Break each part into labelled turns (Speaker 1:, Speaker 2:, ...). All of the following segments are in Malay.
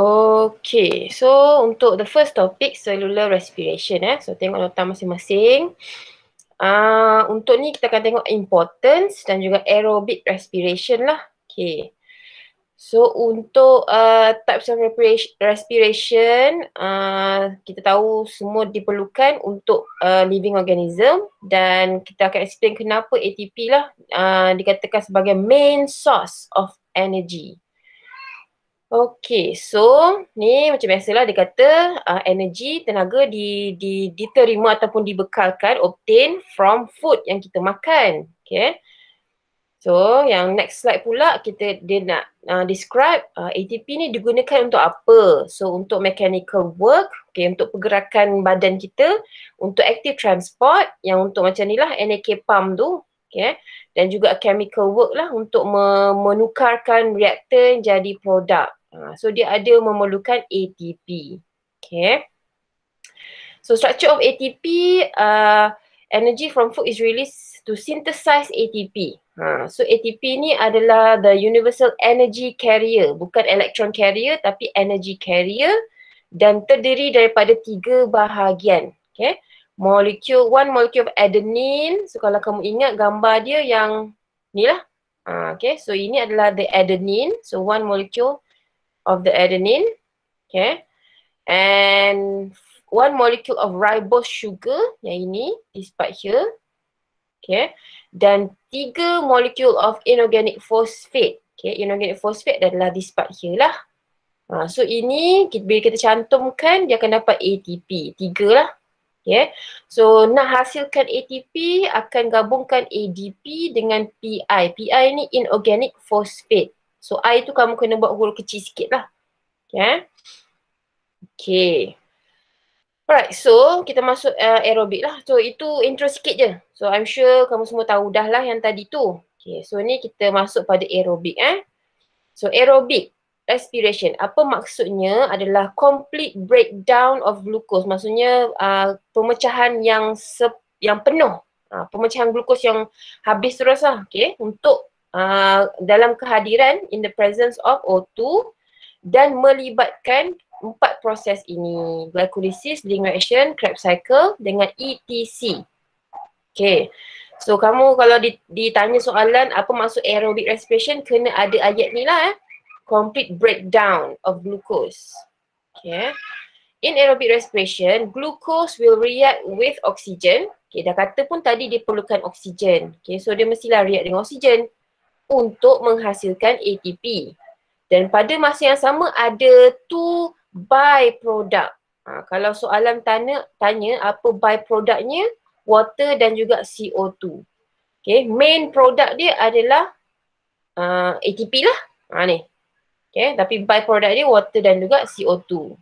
Speaker 1: Okay, so untuk the first topic, cellular respiration. Eh. So tengok nota masing-masing. Ah, uh, untuk ni kita akan tengok importance dan juga aerobic respiration lah. Okay. So untuk uh, types of respiration, uh, kita tahu semua diperlukan untuk uh, living organism dan kita akan explain kenapa ATP lah uh, dikatakan sebagai main source of energy. Okay, so ni macam biasalah dia kata uh, energi, tenaga di, di, diterima ataupun dibekalkan, obtain from food yang kita makan. Okay. So yang next slide pula kita dia nak uh, describe uh, ATP ni digunakan untuk apa? So untuk mechanical work, okay, untuk pergerakan badan kita, untuk active transport yang untuk macam ni lah NAK pump tu, okay, dan juga chemical work lah untuk menukarkan reaktan jadi produk. Ha, so dia ada memerlukan ATP. Okay. So structure of ATP, uh, energy from food is released to synthesize ATP. Ha, so ATP ni adalah the universal energy carrier, bukan electron carrier tapi energy carrier dan terdiri daripada tiga bahagian. Okay. Molecule, one molecule of adenine. So kalau kamu ingat gambar dia yang ni lah. Ha, okay, so ini adalah the adenine. So one molecule of the adenine okay and one molecule of ribose sugar yang ini this part here okay dan tiga molecule of inorganic phosphate okay inorganic phosphate adalah this part here lah ha, so ini kita, bila kita cantumkan dia akan dapat ATP tiga lah Okay. So nak hasilkan ATP akan gabungkan ADP dengan PI. PI ni inorganic phosphate. So I tu kamu kena buat hole kecil sikit lah. Okay. Okay. Alright, so kita masuk uh, aerobik lah. So itu intro sikit je. So I'm sure kamu semua tahu dah lah yang tadi tu. Okay, so ni kita masuk pada aerobik eh. So aerobik respiration. Apa maksudnya adalah complete breakdown of glucose. Maksudnya uh, pemecahan yang sep- yang penuh. Uh, pemecahan glucose yang habis terus lah. Okay. Untuk uh, dalam kehadiran in the presence of O2 dan melibatkan empat proses ini glycolysis, link Krebs cycle dengan ETC. Okay. So kamu kalau ditanya soalan apa maksud aerobic respiration kena ada ayat ni lah eh. Complete breakdown of glucose. Okay. In aerobic respiration, glucose will react with oxygen. Okay, dah kata pun tadi dia perlukan oksigen. Okay, so dia mestilah react dengan oksigen untuk menghasilkan ATP. Dan pada masa yang sama ada two byproduct. Ha, kalau soalan tanya, tanya apa byproductnya, water dan juga CO2. Okay, main product dia adalah uh, ha, ATP lah. Ha, ni. Okay, tapi byproduct dia water dan juga CO2.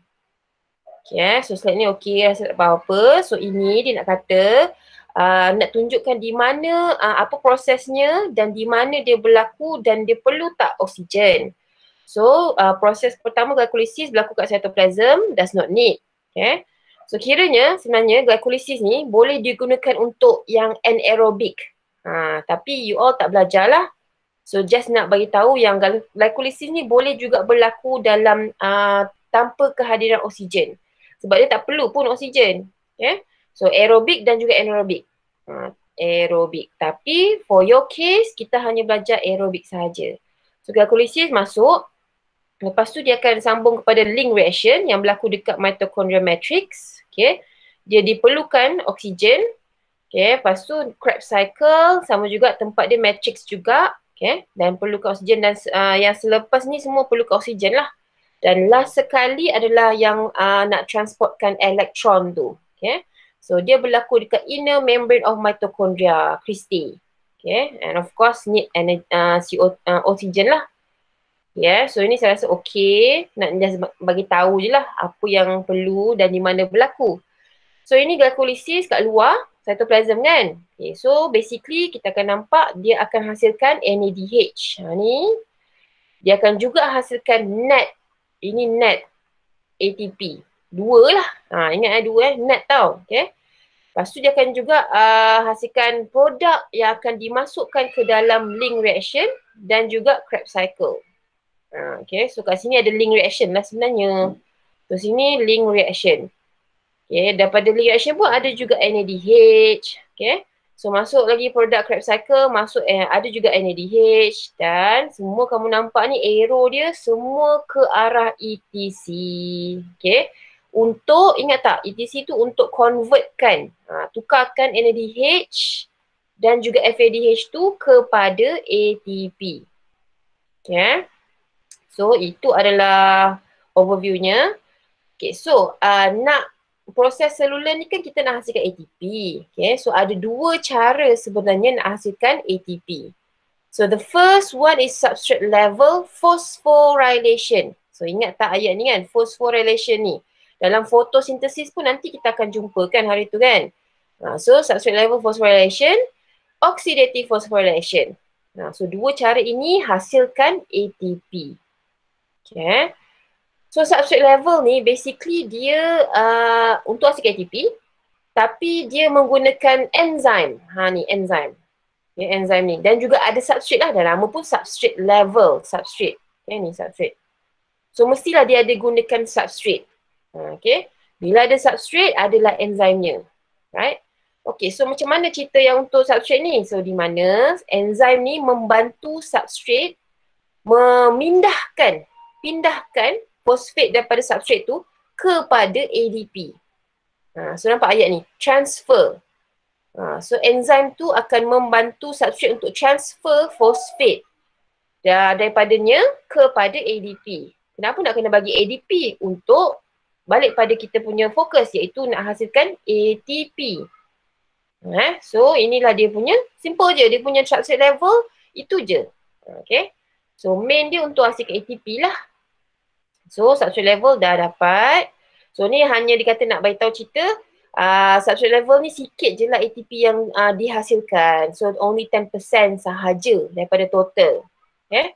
Speaker 1: Okay, so slide ni okay, rasa tak apa-apa. So ini dia nak kata, uh, nak tunjukkan di mana uh, apa prosesnya dan di mana dia berlaku dan dia perlu tak oksigen. So uh, proses pertama glycolysis berlaku kat cytoplasm does not need. Okay. So kiranya sebenarnya glycolysis ni boleh digunakan untuk yang anaerobic. Ha, tapi you all tak belajar lah. So just nak bagi tahu yang glycolysis ni boleh juga berlaku dalam uh, tanpa kehadiran oksigen. Sebab dia tak perlu pun oksigen. Okay. So aerobik dan juga anaerobik. Uh, ha, aerobik. Tapi for your case, kita hanya belajar aerobik saja. So glycolysis masuk. Lepas tu dia akan sambung kepada link reaction yang berlaku dekat mitochondrial matrix. Okay. Dia diperlukan oksigen. Okay. Lepas tu Krebs cycle sama juga tempat dia matrix juga. Okay. Dan perlukan oksigen dan uh, yang selepas ni semua perlukan oksigen lah. Dan last sekali adalah yang uh, nak transportkan elektron tu. Okay. So dia berlaku dekat inner membrane of mitochondria, Christy. Okay, and of course need energy, uh, CO, uh, oxygen lah. Yeah, so ini saya rasa okay nak just bagi tahu je lah apa yang perlu dan di mana berlaku. So ini glycolysis kat luar cytoplasm kan? Okay, so basically kita akan nampak dia akan hasilkan NADH. Ha, ni. Dia akan juga hasilkan NAD. E ini NAD ATP. E dua lah. Ha, ingat eh dua eh. Net tau. Okay. Lepas tu dia akan juga uh, hasilkan produk yang akan dimasukkan ke dalam link reaction dan juga crap cycle. Uh, ha, okay. So kat sini ada link reaction lah sebenarnya. So sini link reaction. Okay. Daripada link reaction pun ada juga NADH. Okay. So masuk lagi produk crap cycle, masuk eh, ada juga NADH dan semua kamu nampak ni arrow dia semua ke arah ETC. Okay untuk ingat tak ETC tu untuk convertkan ha, tukarkan NADH dan juga FADH tu kepada ATP. Okay. Ya. So itu adalah overviewnya. Okay, so uh, nak proses seluler ni kan kita nak hasilkan ATP. Okay, so ada dua cara sebenarnya nak hasilkan ATP. So the first one is substrate level phosphorylation. So ingat tak ayat ni kan, phosphorylation ni dalam fotosintesis pun nanti kita akan jumpa kan hari tu kan. Ha, so substrate level phosphorylation, oxidative phosphorylation. Ha, so dua cara ini hasilkan ATP. Okay. Eh? So substrate level ni basically dia uh, untuk hasilkan ATP tapi dia menggunakan enzim, Ha ni enzim Ya, okay, enzyme ni. Dan juga ada substrate lah. Dah nama pun substrate level. Substrate. Okay, ni substrate. So mestilah dia ada gunakan substrate. Hmm, okay. Bila ada substrate, adalah enzimnya. Right? Okay, so macam mana cerita yang untuk substrate ni? So, di mana enzim ni membantu substrate memindahkan, pindahkan fosfat daripada substrate tu kepada ADP. Ha, so, nampak ayat ni? Transfer. Ha, so, enzim tu akan membantu substrate untuk transfer fosfat daripadanya kepada ADP. Kenapa nak kena bagi ADP untuk balik pada kita punya fokus iaitu nak hasilkan ATP. Eh, so inilah dia punya simple je dia punya substrate level itu je. Okay. So main dia untuk hasilkan ATP lah. So substrate level dah dapat. So ni hanya dikata nak beritahu cerita uh, ah, substrate level ni sikit je lah ATP yang uh, dihasilkan. So only 10% sahaja daripada total. Okay. Eh?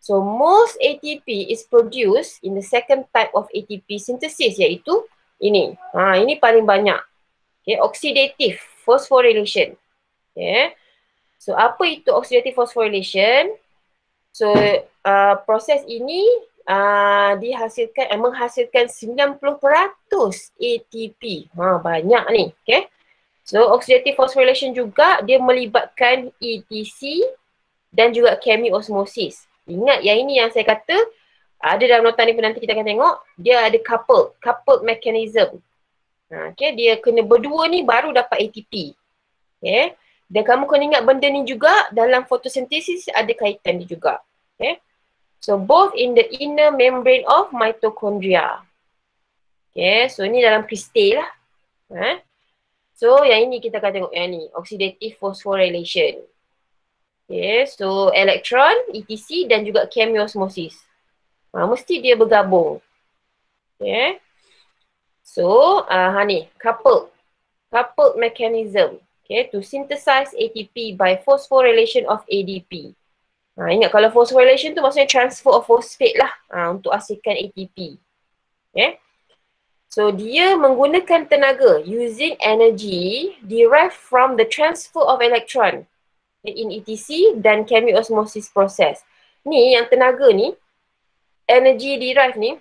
Speaker 1: So most ATP is produced in the second type of ATP synthesis iaitu ini. Ha, ini paling banyak. Okay, oxidative phosphorylation. Okay. So apa itu oxidative phosphorylation? So uh, proses ini uh, dihasilkan eh, menghasilkan 90% ATP. Ha, banyak ni. Okay. So oxidative phosphorylation juga dia melibatkan ETC dan juga chemiosmosis. osmosis. Ingat yang ini yang saya kata ada dalam nota ni pun nanti kita akan tengok dia ada couple, couple mechanism. Ha, okay, dia kena berdua ni baru dapat ATP. Okay. Dan kamu kena ingat benda ni juga dalam fotosintesis ada kaitan dia juga. Okay. So both in the inner membrane of mitochondria. Okay, so ni dalam kristal lah. Ha? So yang ini kita akan tengok yang ni, oxidative phosphorylation. Okay, so elektron, ETC dan juga chemiosmosis. Ha, ah, mesti dia bergabung. Okay. So, uh, ha ni, coupled. Coupled mechanism. Okay, to synthesize ATP by phosphorylation of ADP. Ha, ah, ingat kalau phosphorylation tu maksudnya transfer of phosphate lah ha, untuk hasilkan ATP. Okay. So, dia menggunakan tenaga using energy derived from the transfer of electron in ETC dan chemi osmosis process. Ni yang tenaga ni, energy derived ni,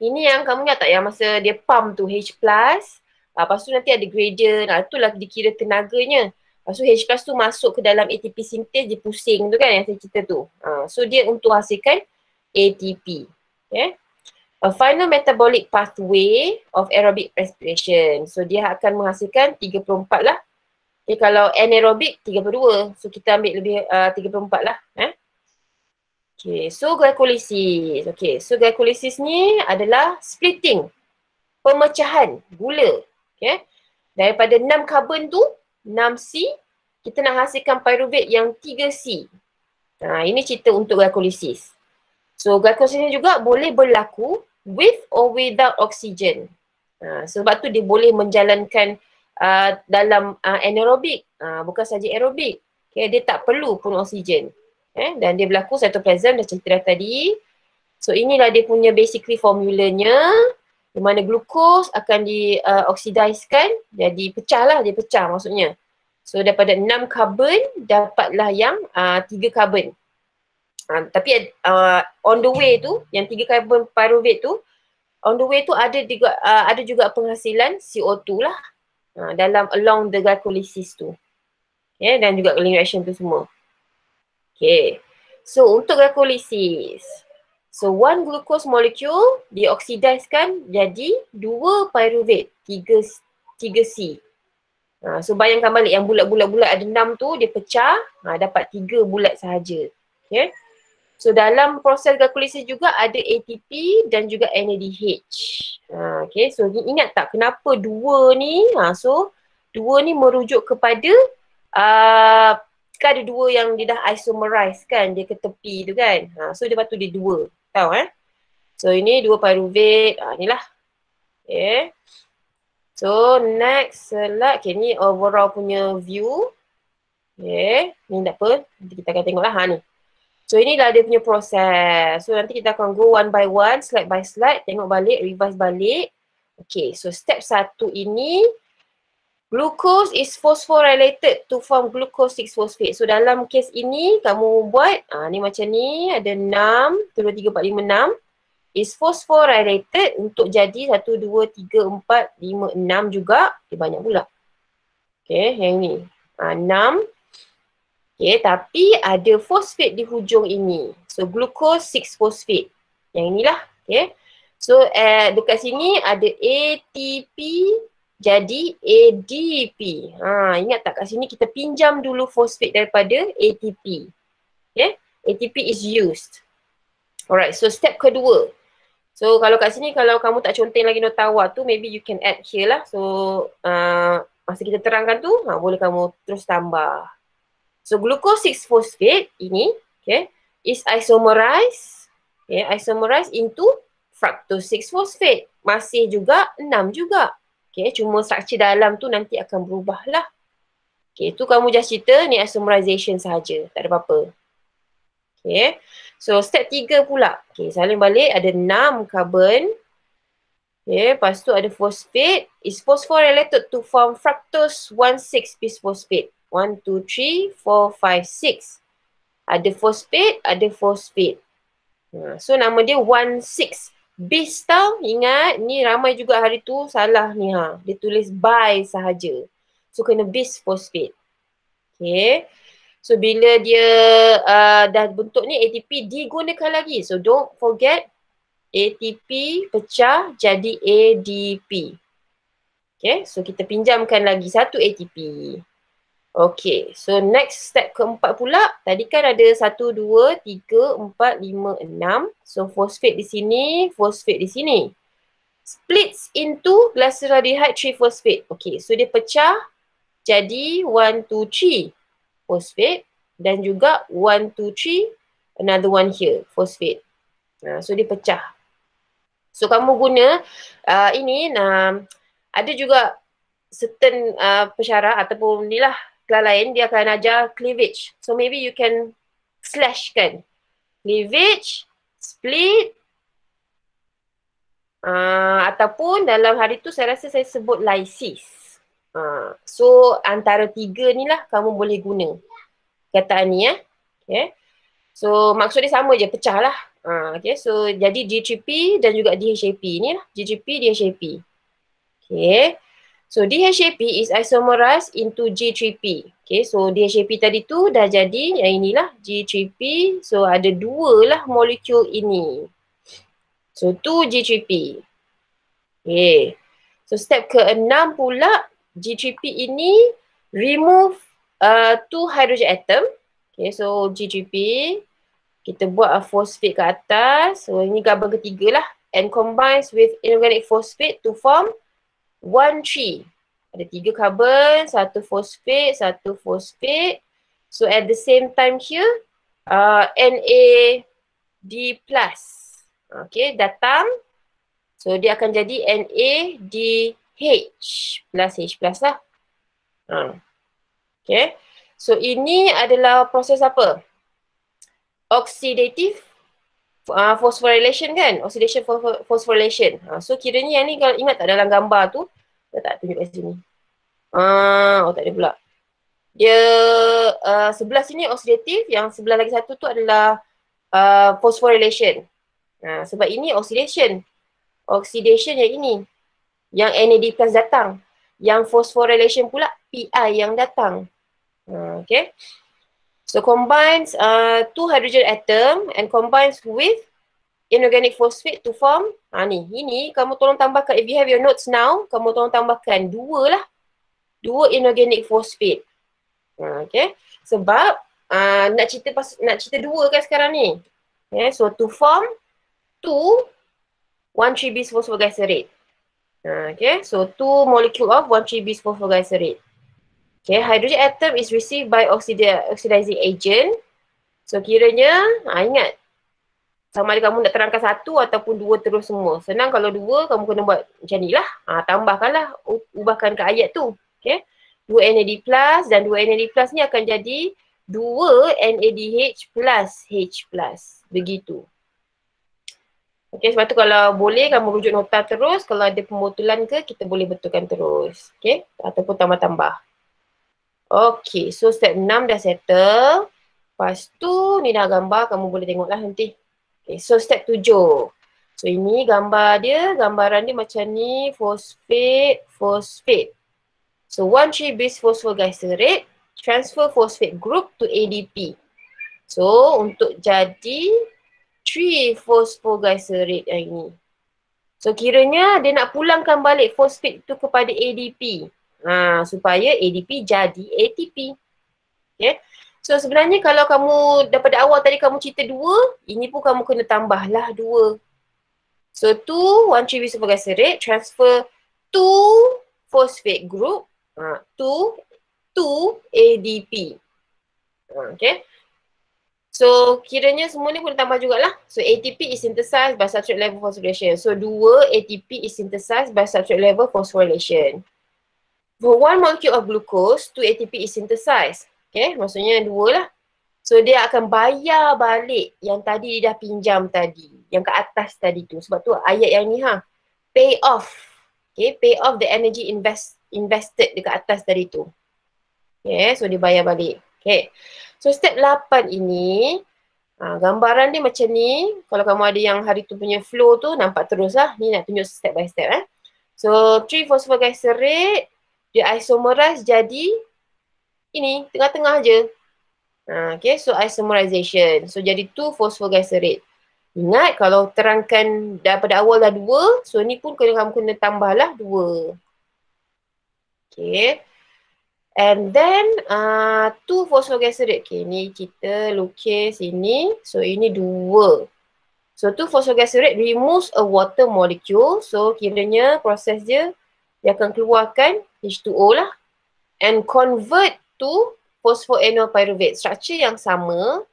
Speaker 1: ini yang kamu ingat tak yang masa dia pump tu H+, ah, lepas tu nanti ada gradient, lah, itulah dikira tenaganya. Lepas tu H+, tu masuk ke dalam ATP sintes, dia pusing tu kan yang saya cerita tu. Ah, so dia untuk hasilkan ATP. Yeah. A final metabolic pathway of aerobic respiration. So dia akan menghasilkan 34 lah Okay, eh, kalau anaerobik 32. So kita ambil lebih uh, 34 lah. Eh? Okay, so glycolysis. Okay, so glycolysis ni adalah splitting. Pemecahan gula. Okay. Daripada 6 karbon tu, 6C, kita nak hasilkan pyruvate yang 3C. Nah, ha, ini cerita untuk glycolysis. So glycolysis ni juga boleh berlaku with or without oxygen. Nah, ha, sebab tu dia boleh menjalankan Uh, dalam uh, anaerobik, uh, bukan saja aerobik. Okay, dia tak perlu pun oksigen. Eh, dan dia berlaku satu cytoplasm dah cerita dah tadi. So inilah dia punya basically formulanya di mana glukos akan dioksidiskan uh, jadi lah dia pecah maksudnya. So daripada enam karbon dapatlah yang uh, 3 karbon. Uh, tapi uh, on the way tu yang tiga karbon pyruvate tu on the way tu ada juga uh, ada juga penghasilan CO2 lah. Ha, dalam along the glycolysis tu. yeah dan juga cooling reaction tu semua. Okay. So, untuk glycolysis. So, one glucose molecule dioksidaskan jadi dua pyruvate, tiga tiga c Ha, so, bayangkan balik yang bulat-bulat-bulat ada enam tu, dia pecah, ha, dapat tiga bulat sahaja. yeah. So dalam proses glikolisi juga ada ATP dan juga NADH. Uh, ha, okay, so ingat tak kenapa dua ni, uh, so dua ni merujuk kepada uh, kan ada dua yang dia dah isomerize kan, dia ke tepi tu kan. Ha, so lepas tu dia dua, tau eh. So ini dua pyruvate, ha, ni lah. Okay. So next slide, okay ni overall punya view. Okay, ni tak apa, nanti kita akan tengok lah ha, ni. So inilah dia punya proses. So nanti kita akan go one by one, slide by slide, tengok balik, revise balik. Okay, so step satu ini, glucose is phosphorylated to form glucose 6 phosphate. So dalam kes ini, kamu buat, ah ni macam ni, ada 6, 2, 3, 4, 5, is phosphorylated untuk jadi 1, 2, 3, 4, 5, 6 juga. Eh, banyak pula. Okay, yang ni. Ah, ha, 6. Okay, tapi ada fosfat di hujung ini. So, glucose 6-fosfat. Yang inilah. Okay. So, uh, dekat sini ada ATP jadi ADP. Ha, ingat tak kat sini kita pinjam dulu fosfat daripada ATP. Okay. ATP is used. Alright, so step kedua. So, kalau kat sini kalau kamu tak conteng lagi nota awak tu, maybe you can add here lah. So, uh, masa kita terangkan tu, ha, boleh kamu terus tambah. So glucose-6-phosphate ini okay, is isomerized okay, isomerized into fructose-6-phosphate. Masih juga 6 juga. Okay, cuma struktur dalam tu nanti akan berubah lah. Okay, tu kamu just cerita ni isomerization sahaja. Tak ada apa-apa. Okay. So step tiga pula. Okay, saling balik ada enam carbon. Okay, lepas tu ada phosphate. Is phosphorylated to form fructose 1,6-bisphosphate. One, two, three, four, five, six. Ada four spade, ada four spade. Ha, so nama dia one six. Beast tau, ingat ni ramai juga hari tu salah ni ha. Dia tulis by sahaja. So kena beast four spade. Okay. So bila dia uh, dah bentuk ni ATP digunakan lagi. So don't forget ATP pecah jadi ADP. Okay, so kita pinjamkan lagi satu ATP. Okay, so next step keempat pula, tadi kan ada satu, dua, tiga, empat, lima, enam. So fosfat di sini, fosfat di sini. Splits into glyceraldehyde phosphate. Okay, so dia pecah jadi one, two, three phosphate dan juga one, two, three another one here, phosphate. Uh, so dia pecah. So kamu guna uh, ini, uh, ada juga certain uh, persyarah ataupun ni lah kelas lain dia akan ajar cleavage. So maybe you can slash kan. Cleavage, split uh, ataupun dalam hari tu saya rasa saya sebut lysis. Uh, so antara tiga ni lah kamu boleh guna kataan ni eh. Okay. So maksud dia sama je pecah lah. Uh, okay. So jadi DHAP dan juga DHAP ni lah. DHAP, DHAP. Okay. So DHAP is isomerized into G3P. Okay, so DHAP tadi tu dah jadi yang inilah G3P. So ada dua lah molekul ini. So tu G3P. Okay. So step ke enam pula G3P ini remove uh, two hydrogen atom. Okay, so G3P kita buat a uh, phosphate ke atas. So ini gabung ketiga lah and combines with inorganic phosphate to form one tree. Ada tiga karbon satu phosphate, satu phosphate. So at the same time here, uh, NAD plus. Okay, datang. So dia akan jadi NADH plus H plus lah. Uh. Okay, so ini adalah proses apa? Oxidative uh, phosphorylation kan oxidation phosphorylation uh, so kiranya yang ni kalau ingat tak dalam gambar tu saya tak tunjuk kat sini ah uh, oh tak ada pula dia uh, sebelah sini oksidatif yang sebelah lagi satu tu adalah uh, phosphorylation uh, sebab ini oxidation oxidation yang ini yang NAD plus datang yang phosphorylation pula PI yang datang uh, okay So combines uh, two hydrogen atom and combines with inorganic phosphate to form ha, ni, ini kamu tolong tambahkan, if you have your notes now, kamu tolong tambahkan dua lah. Dua inorganic phosphate. Ha, okay. Sebab uh, nak cerita pas, nak cerita dua kan sekarang ni. Okay, so to form two one three bisphosphoglycerate. Ha, okay, so two molecule of one three bisphosphoglycerate. Okay, hydrogen atom is received by oxida- oxidizing agent. So kiranya, ha, ingat. Sama ada kamu nak terangkan satu ataupun dua terus semua. Senang kalau dua, kamu kena buat macam ni lah. Ha, tambahkanlah, u- ubahkan ke ayat tu. Okay. Dua NAD plus dan dua NAD plus ni akan jadi dua NADH plus H plus. Begitu. Okay, sebab tu kalau boleh kamu rujuk nota terus. Kalau ada pembotulan ke, kita boleh betulkan terus. Okay. Ataupun tambah-tambah. Okay, so step 6 dah settle. Lepas tu, ni dah gambar, kamu boleh tengoklah nanti. Okay, so step 7. So ini gambar dia, gambaran dia macam ni, phosphate, phosphate. So 1,3 base phosphoglycerate, transfer phosphate group to ADP. So untuk jadi 3 phosphoglycerate yang ni. So kiranya dia nak pulangkan balik phosphate tu kepada ADP ha, supaya ADP jadi ATP. Okay. So sebenarnya kalau kamu daripada awal tadi kamu cerita dua, ini pun kamu kena tambahlah dua. So two, one tree with supergaster rate, transfer two phosphate group, ha, two, two ADP. Ha, okay. So kiranya semua ni pun tambah jugalah. So ATP is synthesized by substrate level phosphorylation. So dua ATP is synthesized by substrate level phosphorylation. For one molecule of glucose, two ATP is synthesized. Okay, maksudnya dua lah. So dia akan bayar balik yang tadi dia dah pinjam tadi. Yang ke atas tadi tu. Sebab tu ayat yang ni ha. Pay off. Okay, pay off the energy invest invested dekat atas tadi tu. Okay, so dia bayar balik. Okay. So step 8 ini, uh, gambaran dia macam ni. Kalau kamu ada yang hari tu punya flow tu, nampak terus lah. Ni nak tunjuk step by step eh. So, 3 phosphoglycerate, dia isomerize jadi ini tengah-tengah aja, Ha, okay, so isomerization. So jadi tu phosphoglycerate. Ingat kalau terangkan daripada awal dah dua, so ni pun kena kamu kena tambahlah dua. Okay. And then uh, tu phosphoglycerate. Okay, ni kita lukis ini. So ini dua. So tu phosphoglycerate removes a water molecule. So kiranya proses dia dia akan keluarkan H2O lah and convert to phosphoenol pyruvate structure yang sama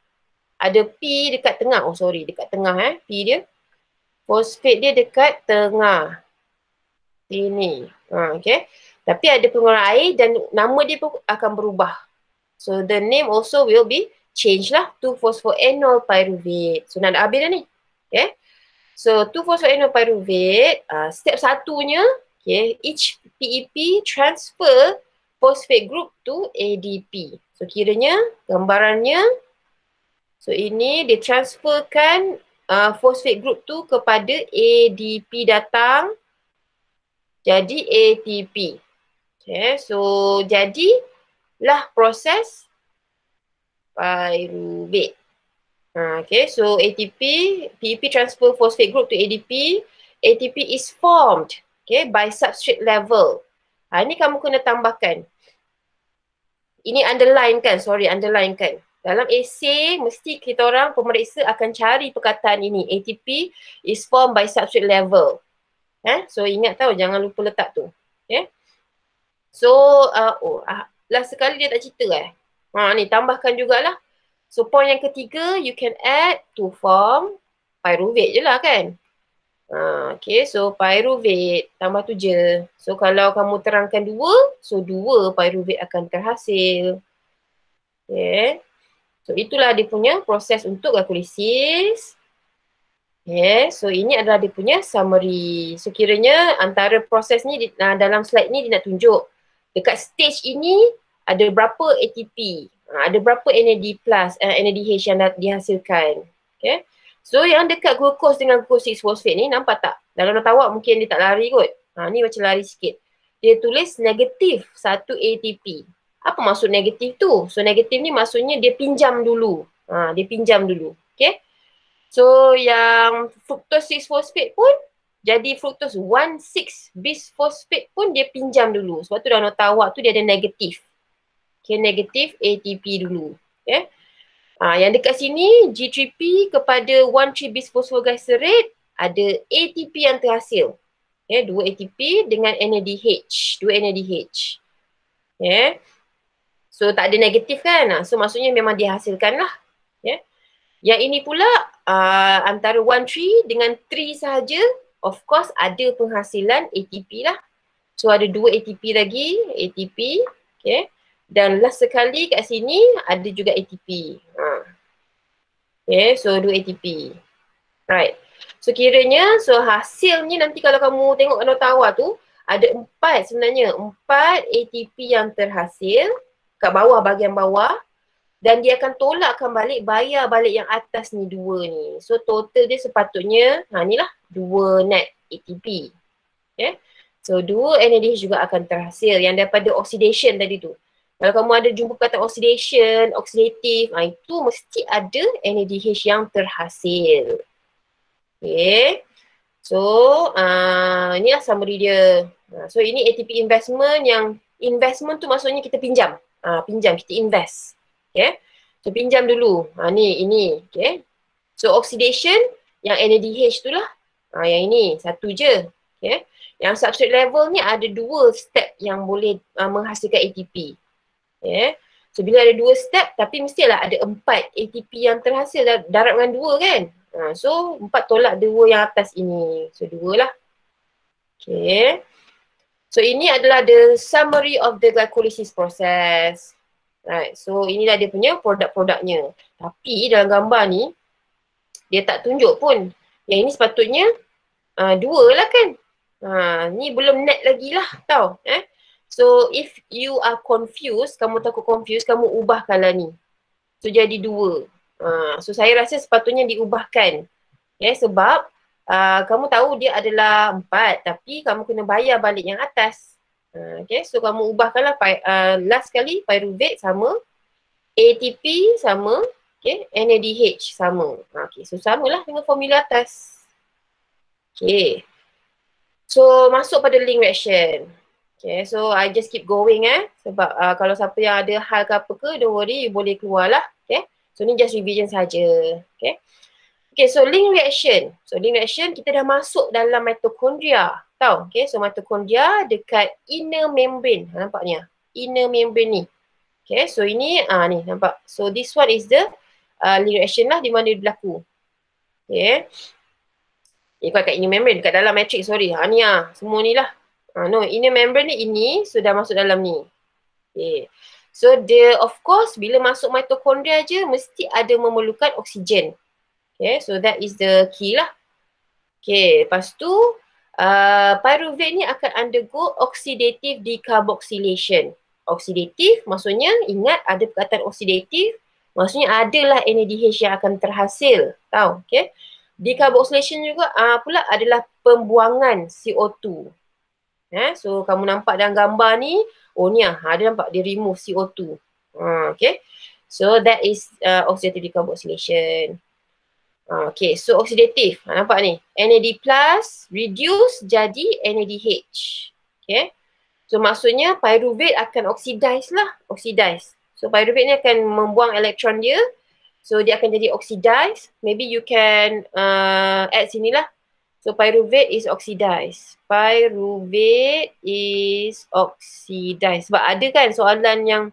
Speaker 1: ada P dekat tengah oh sorry dekat tengah eh P dia phosphate dia dekat tengah Ini, ha okey tapi ada pengeluaran air dan nama dia pun akan berubah so the name also will be change lah to phosphoenol pyruvate so nak dah habis dah ni okey so to phosphoenol pyruvate uh, step satunya Yeah, each PEP e transfer phosphate group to ADP. So kiranya gambarannya, so ini dia transferkan uh, phosphate group tu kepada ADP datang jadi ATP. Okay, so jadilah proses pyruvate. Uh, okay, so ATP, PEP transfer phosphate group to ADP, ATP is formed. Okay, by substrate level. Ha, ini kamu kena tambahkan. Ini underline kan, sorry underline kan. Dalam essay mesti kita orang pemeriksa akan cari perkataan ini. ATP is formed by substrate level. Ha? So ingat tau jangan lupa letak tu. Okay. So uh, oh, uh, last sekali dia tak cerita eh. Ha, ni tambahkan jugalah. So point yang ketiga you can add to form pyruvate je lah kan. Ha, okay, so pyruvate tambah tu je. So kalau kamu terangkan dua, so dua pyruvate akan terhasil. Okay. So itulah dia punya proses untuk glycolysis. Okay, so ini adalah dia punya summary. So kiranya antara proses ni ah, dalam slide ni dia nak tunjuk dekat stage ini ada berapa ATP, ah, ada berapa NAD plus, uh, eh, NADH yang dah dihasilkan. Okay. So yang dekat glucose dengan glucose 6 phosphate ni nampak tak? Dalam nota awak mungkin dia tak lari kot. Ha ni macam lari sikit. Dia tulis negatif 1 ATP. Apa maksud negatif tu? So negatif ni maksudnya dia pinjam dulu. Ha dia pinjam dulu. Okay. So yang fructose 6 phosphate pun jadi fructose 1,6 bisphosphate pun dia pinjam dulu. Sebab tu dalam nota awak tu dia ada negatif. Okay, negatif ATP dulu. Okay. Ah ha, yang dekat sini G3P kepada 1-3 bisphosphoglycerate ada ATP yang terhasil. Ya, yeah, dua ATP dengan NADH, dua NADH. Ya. Yeah. So tak ada negatif kan? Ah, so maksudnya memang dihasilkan lah. Ya. Yeah. Yang ini pula uh, antara 1-3 dengan 3 sahaja of course ada penghasilan ATP lah. So ada dua ATP lagi, ATP. yeah dan last sekali kat sini ada juga ATP. Ha. Okay, so dua ATP. Right. So kiranya, so hasilnya nanti kalau kamu tengok nota awal tu, ada empat sebenarnya, empat ATP yang terhasil kat bawah, bahagian bawah dan dia akan tolakkan balik, bayar balik yang atas ni dua ni. So total dia sepatutnya, ha ni lah, dua net ATP. Okay. So dua NADH juga akan terhasil yang daripada oxidation tadi tu. Kalau kamu ada jumpa kata oxidation, oxidative, ha, itu mesti ada NADH yang terhasil. Okay. So, uh, ah, ni lah summary dia. Uh, so, ini ATP investment yang investment tu maksudnya kita pinjam. Uh, pinjam, kita invest. Okay. So, pinjam dulu. Ha, ni, ini. Okay. So, oxidation yang NADH tu lah. Ha, yang ini, satu je. Okay. Yang substrate level ni ada dua step yang boleh uh, menghasilkan ATP. Yeah. So bila ada dua step tapi mestilah ada empat ATP yang terhasil dar- darab dengan dua kan. Ha, so empat tolak dua yang atas ini. So dua lah. Okay. So ini adalah the summary of the glycolysis process. Right. So inilah dia punya produk-produknya. Tapi dalam gambar ni dia tak tunjuk pun. Yang ini sepatutnya uh, dua lah kan. Ha, ni belum net lagi lah tau. Eh? So if you are confused, kamu takut confused, kamu ubah ubahkanlah ni. So jadi dua. Uh, so saya rasa sepatutnya diubahkan. Yeah, sebab uh, kamu tahu dia adalah empat tapi kamu kena bayar balik yang atas. Uh, okay, so kamu ubahkanlah uh, last kali pyruvate sama ATP sama okay, NADH sama. Okay, so samalah dengan formula atas. Okay. So masuk pada link reaction. Okay, so I just keep going eh. Sebab uh, kalau siapa yang ada hal ke apa ke, don't worry, you boleh keluar lah. Okay, so ni just revision saja. Okay. Okay, so link reaction. So link reaction, kita dah masuk dalam mitochondria. Tahu? Okay, so mitochondria dekat inner membrane. Ha, nampaknya? Inner membrane ni. Okay, so ini ah ni nampak. So this one is the uh, link reaction lah di mana dia berlaku. Okay. Ikut kat inner membrane, dekat dalam matrix, sorry. Ha ni lah, semua ni lah. Ha, no, inner membrane ni ini sudah masuk dalam ni. Okay. So dia of course bila masuk mitokondria je mesti ada memerlukan oksigen. Okay, so that is the key lah. Okay, lepas tu uh, pyruvate ni akan undergo oxidative decarboxylation. Oxidative, maksudnya ingat ada perkataan oxidative, maksudnya adalah NADH yang akan terhasil. Tahu, okay. Decarboxylation juga uh, pula adalah pembuangan CO2. Eh, so kamu nampak dalam gambar ni, oh ni ah, ada nampak dia remove CO2. Ha, okay. So that is uh, oxidative decarboxylation. Uh, ha, okay, so oxidative. Ha, nampak ni? NAD plus reduce jadi NADH. Okay. So maksudnya pyruvate akan oxidize lah. Oxidize. So pyruvate ni akan membuang elektron dia. So dia akan jadi oxidized. Maybe you can uh, add sini lah. So pyruvate is oxidized. Pyruvate is oxidized. Sebab ada kan soalan yang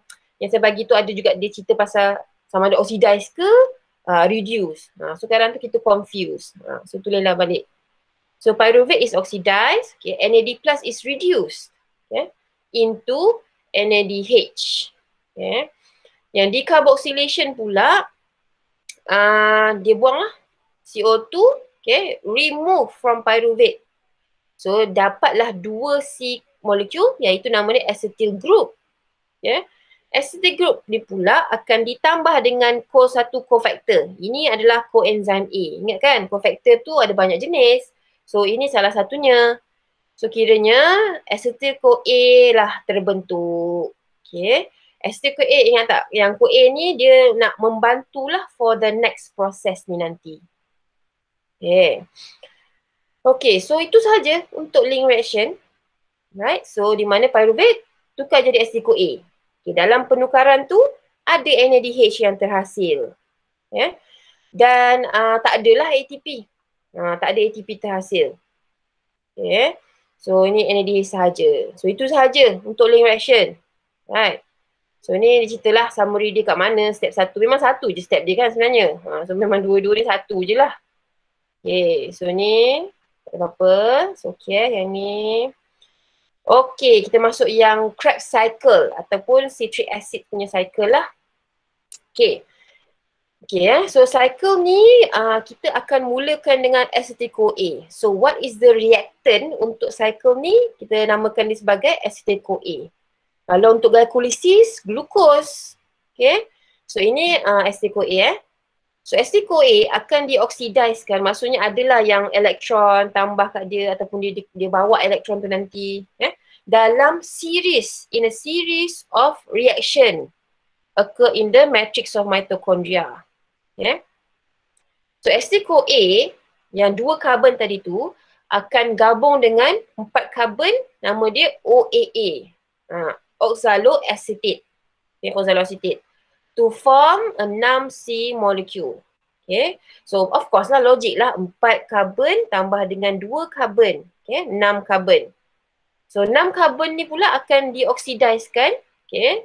Speaker 1: yang saya bagi tu ada juga dia cerita pasal sama ada oxidize ke uh, reduce. Ha, so sekarang tu kita confuse. Ha, so tulislah balik. So pyruvate is oxidized. Okay, NAD plus is reduced. Okay, into NADH. Okay. Yang decarboxylation pula uh, dia buang lah CO2 okay, remove from pyruvate. So dapatlah dua C molecule iaitu nama dia acetyl group. Ya. Yeah. Acetyl group ni pula akan ditambah dengan CO1 cofactor. Ini adalah coenzyme A. Ingat kan cofactor tu ada banyak jenis. So ini salah satunya. So kiranya acetyl CoA lah terbentuk. Okay. Acetyl CoA ingat tak yang CoA ni dia nak membantulah for the next process ni nanti. Okay. Okay, so itu sahaja untuk link reaction. Right, so di mana pyruvate tukar jadi SDKA. Okay, dalam penukaran tu ada NADH yang terhasil. Ya. Yeah. Dan uh, tak adalah ATP. Uh, tak ada ATP terhasil. Okay. So ini NADH sahaja. So itu sahaja untuk link reaction. Right. So ni dia ceritalah summary dia kat mana. Step satu. Memang satu je step dia kan sebenarnya. Uh, so memang dua-dua ni satu je lah. Okay, so ni tak ada apa. So, okay, eh, yang ni. Okay, kita masuk yang Krebs cycle ataupun citric acid punya cycle lah. Okay. Okay, eh. so cycle ni uh, kita akan mulakan dengan acetyl-CoA. So, what is the reactant untuk cycle ni? Kita namakan dia sebagai acetyl-CoA. Kalau untuk glycolysis, glucose. Okay, so ini uh, ah, acetyl-CoA eh. So SD-CoA akan dioksidaskan. Maksudnya adalah yang elektron tambah kat dia ataupun dia dia bawa elektron tu nanti eh dalam series in a series of reaction occur in the matrix of mitochondria. Yeah. So SD-CoA yang dua karbon tadi tu akan gabung dengan empat karbon nama dia OAA. Ha, oxaloacetate. Okay, ya, oxaloacetate to form a 6C molecule. Okay. So of course lah logik lah 4 karbon tambah dengan 2 karbon. Okay. 6 karbon. So 6 karbon ni pula akan dioksidaiskan. Okay.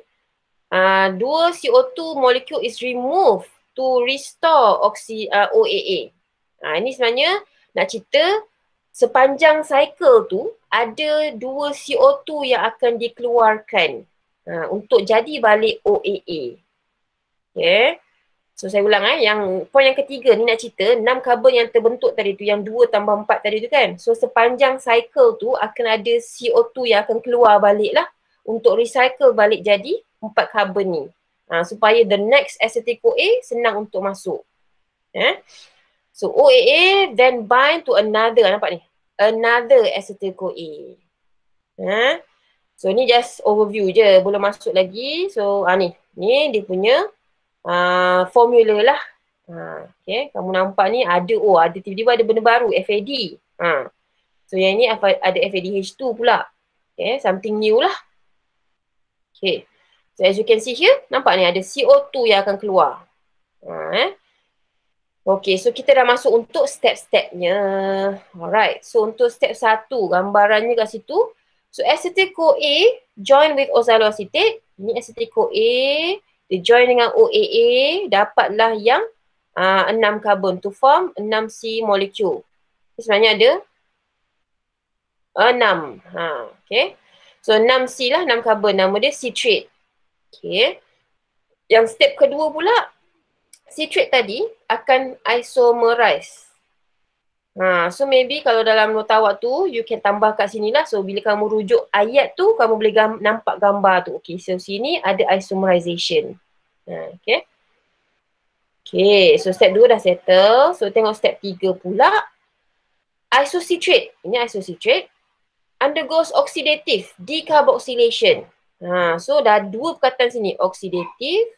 Speaker 1: Uh, 2 CO2 molecule is removed to restore oxi, uh, ah, OAA. Uh, ah, ini sebenarnya nak cerita sepanjang cycle tu ada 2 CO2 yang akan dikeluarkan uh, untuk jadi balik OAA. Okay. So saya ulang eh. Yang poin yang ketiga ni nak cerita, enam carbon yang terbentuk tadi tu, yang dua tambah empat tadi tu kan. So sepanjang cycle tu akan ada CO2 yang akan keluar balik lah untuk recycle balik jadi empat carbon ni. Ha, supaya the next acetic OA senang untuk masuk. Eh? So OAA then bind to another, ha, nampak ni? Another acetic OA. Eh? Ha. So ni just overview je, belum masuk lagi. So ha, ni, ni dia punya uh, formula lah. Uh, okay, kamu nampak ni ada, oh ada tiba-tiba ada benda baru, FAD. Uh. Ah. So yang ni ada FADH2 pula. Okay, something new lah. Okay, so as you can see here, nampak ni ada CO2 yang akan keluar. Uh, eh. Okay, so kita dah masuk untuk step-stepnya. Alright, so untuk step satu, gambarannya kat situ. So acetyl CoA join with oxaloacetate. Ini acetyl CoA, dia join dengan OAA dapatlah yang ah, enam uh, karbon to form enam C molecule. Jadi sebenarnya ada enam. Ha, okay. So enam C lah enam karbon nama dia citrate. Okay. Yang step kedua pula citrate tadi akan isomerize. Ha, so maybe kalau dalam nota awak tu, you can tambah kat sini lah. So bila kamu rujuk ayat tu, kamu boleh gam- nampak gambar tu. Okay, so sini ada isomerization. Ha, okay. Okay, so step 2 dah settle. So tengok step 3 pula. Isocitrate. Ini isocitrate. Undergoes oxidative decarboxylation. Ha, so dah dua perkataan sini. Oxidative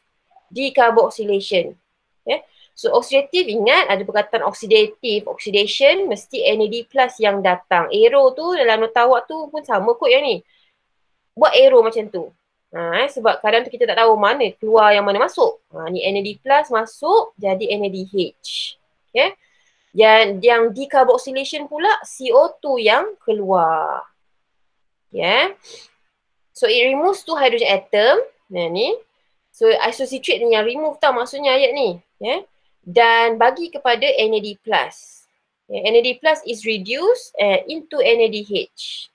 Speaker 1: decarboxylation. Okay. So oxidative ingat ada perkataan oxidative, oxidation mesti NAD plus yang datang. Aero tu dalam nota awak tu pun sama kot yang ni. Buat aero macam tu. Ha, eh, sebab kadang tu kita tak tahu mana keluar yang mana masuk. Ha, ni NAD plus masuk jadi NADH. Okay. Yang, yang decarboxylation pula CO2 yang keluar. Yeah. So it removes two hydrogen atom. Nah, ni. So isocitrate ni yang remove tau maksudnya ayat ni. Yeah dan bagi kepada NAD+. Yeah, NAD+ is reduced uh, into NADH.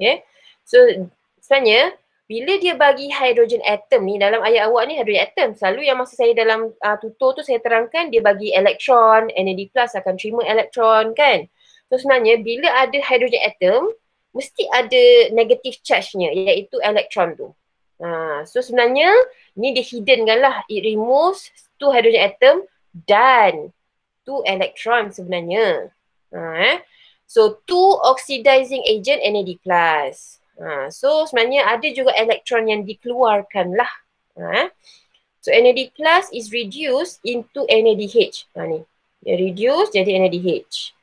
Speaker 1: Yeah. So sebenarnya bila dia bagi hydrogen atom ni dalam ayat awak ni hydrogen atom selalu yang masa saya dalam uh, ah, tutor tu saya terangkan dia bagi elektron NAD+ akan terima elektron kan. So sebenarnya bila ada hydrogen atom mesti ada negative charge-nya iaitu elektron tu. Ha, so sebenarnya ni dia hidden kan lah. It removes two hydrogen atom dan two electron sebenarnya. Ha, eh? So two oxidizing agent NAD plus. Ha, so sebenarnya ada juga elektron yang dikeluarkan lah. Ha, eh? So NAD plus is reduced into NADH. Ha, ni. Dia reduce jadi NADH.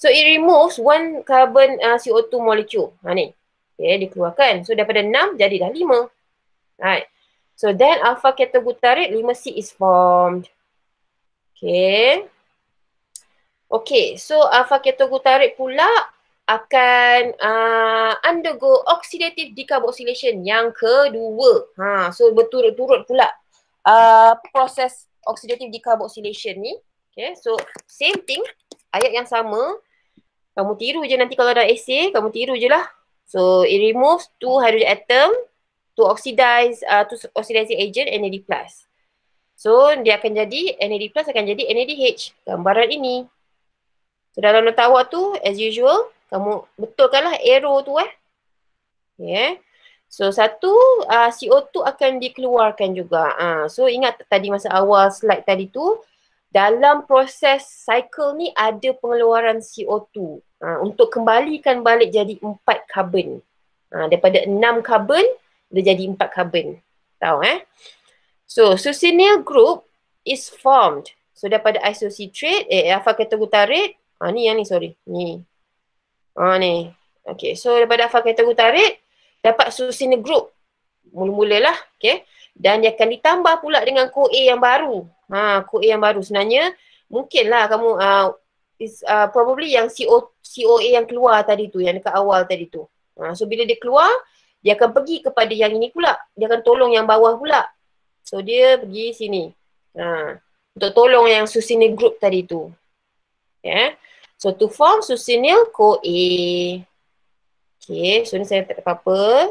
Speaker 1: So it removes one carbon uh, CO2 molecule. Ha, ni. Okay, dikeluarkan. So daripada enam jadi dah 5. Right. So then alpha ketoglutarate 5C is formed. Okay. Okay, so uh, fakiatogutarik pula akan uh, undergo oxidative decarboxylation yang kedua. Ha, so berturut-turut pula uh, proses oxidative decarboxylation ni. Okay, so same thing, ayat yang sama. Kamu tiru je nanti kalau ada essay, kamu tiru je lah. So it removes two hydrogen atom to oxidize, uh, to oxidizing agent NAD+. So dia akan jadi NAD plus akan jadi NADH gambaran ini. So dalam nota awak tu as usual kamu betulkanlah arrow tu eh. Yeah. So satu uh, ah, CO2 akan dikeluarkan juga. Uh, so ingat tadi masa awal slide tadi tu dalam proses cycle ni ada pengeluaran CO2 uh, ah, untuk kembalikan balik jadi 4 karbon. Uh, daripada 6 karbon dia jadi 4 karbon. Tahu eh? So, succinyl group is formed. So, daripada isocitrate, eh, alpha ketoglutarate. Ha, ah, ni yang ni, sorry. Ni. Ha, ni. Okay. So, daripada alpha ketoglutarate, dapat succinyl group. Mula-mulalah. Okay. Dan dia akan ditambah pula dengan CoA yang baru. Ha, CoA yang baru. Sebenarnya, lah kamu, uh, is uh, probably yang CO, COA yang keluar tadi tu, yang dekat awal tadi tu. Ha, so bila dia keluar, dia akan pergi kepada yang ini pula. Dia akan tolong yang bawah pula. So dia pergi sini. Ha, untuk tolong yang susinil group tadi tu. Yeah. So to form susinil CoA. Okay, so ni saya tak ada apa-apa.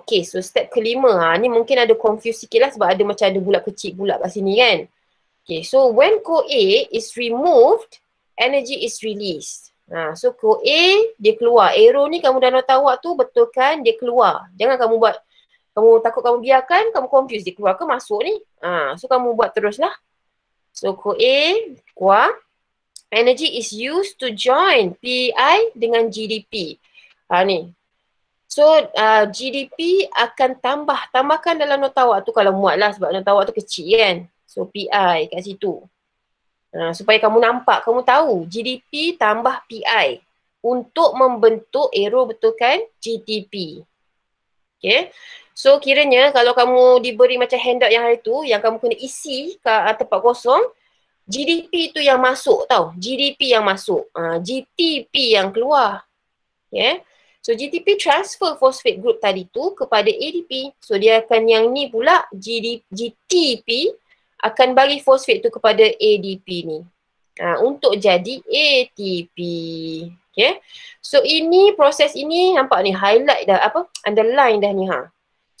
Speaker 1: Okay, so step kelima. Ha, ni mungkin ada confuse sikit lah sebab ada macam ada bulat kecil bulat kat sini kan. Okay, so when CoA is removed, energy is released. Ha, so CoA dia keluar. Arrow ni kamu dah nak tahu waktu betul kan dia keluar. Jangan kamu buat kamu takut kamu biarkan, kamu confused dia keluar ke masuk ni. Ha, so kamu buat teruslah. So ko A, kwa. Energy is used to join PI dengan GDP. Ha ni. So uh, ha, GDP akan tambah, tambahkan dalam nota awak tu kalau muat lah sebab nota awak tu kecil kan. So PI kat situ. Ha, supaya kamu nampak, kamu tahu GDP tambah PI untuk membentuk arrow betul kan GTP. Okay. So kiranya kalau kamu diberi macam handout yang hari tu yang kamu kena isi ke ah, tempat kosong GDP tu yang masuk tau. GDP yang masuk. Uh, ah, GTP yang keluar. Yeah. So GTP transfer phosphate group tadi tu kepada ADP. So dia akan yang ni pula GDP, GTP akan bagi phosphate tu kepada ADP ni. Uh, untuk jadi ATP. Okay. Ya? So ini proses ini nampak ni highlight dah apa underline dah ni ha.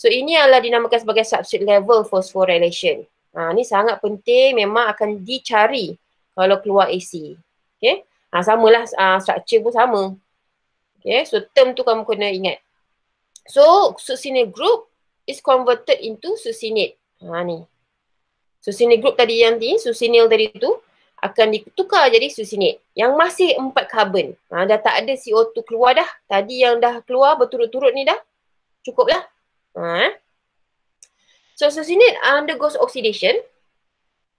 Speaker 1: So ini adalah dinamakan sebagai substrate level phosphorylation. Ha, ini sangat penting memang akan dicari kalau keluar AC. Okay. Ha, sama lah uh, ha, structure pun sama. Okay. So term tu kamu kena ingat. So succinate group is converted into succinate. Ha, ni. Succinate group tadi yang ni, succinyl tadi tu akan ditukar jadi succinate. Yang masih empat karbon. Ha, dah tak ada CO2 keluar dah. Tadi yang dah keluar berturut-turut ni dah. Cukup lah. Ha, eh? So sini undergoes oxidation.